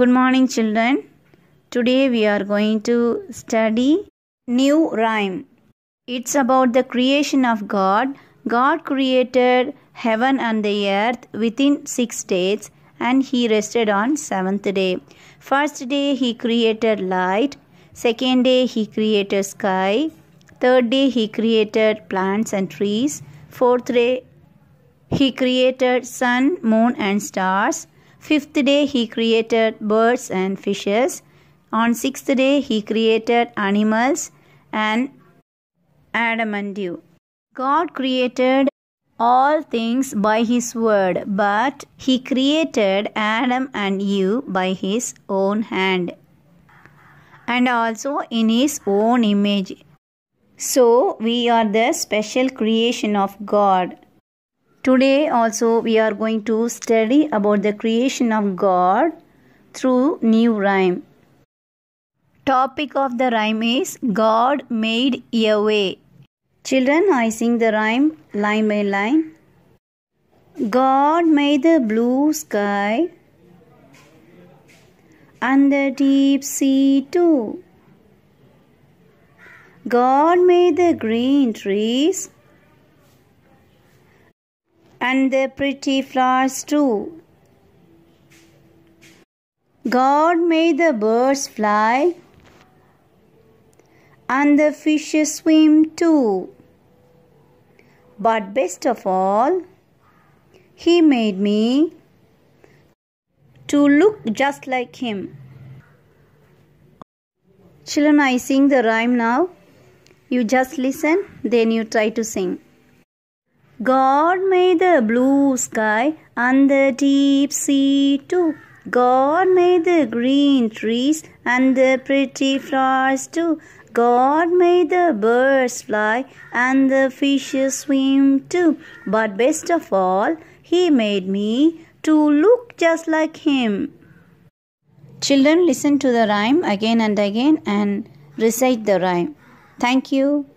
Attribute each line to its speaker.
Speaker 1: Good morning, children. Today we are going to study new rhyme. It's about the creation of God. God created heaven and the earth within six days and he rested on seventh day. First day he created light. Second day he created sky. Third day he created plants and trees. Fourth day he created sun, moon and stars. Fifth day he created birds and fishes. On sixth day he created animals and Adam and Eve. God created all things by his word, but he created Adam and Eve by his own hand and also in his own image. So we are the special creation of God. Today also we are going to study about the creation of God through new rhyme. Topic of the rhyme is God made a way. Children, I sing the rhyme line by line. God made the blue sky and the deep sea too. God made the green trees and their pretty flowers too. God made the birds fly and the fishes swim too. But best of all, He made me to look just like Him. Children, I sing the rhyme now. You just listen, then you try to sing. God made the blue sky and the deep sea too. God made the green trees and the pretty flowers too. God made the birds fly and the fishes swim too. But best of all, He made me to look just like Him. Children, listen to the rhyme again and again and recite the rhyme. Thank you.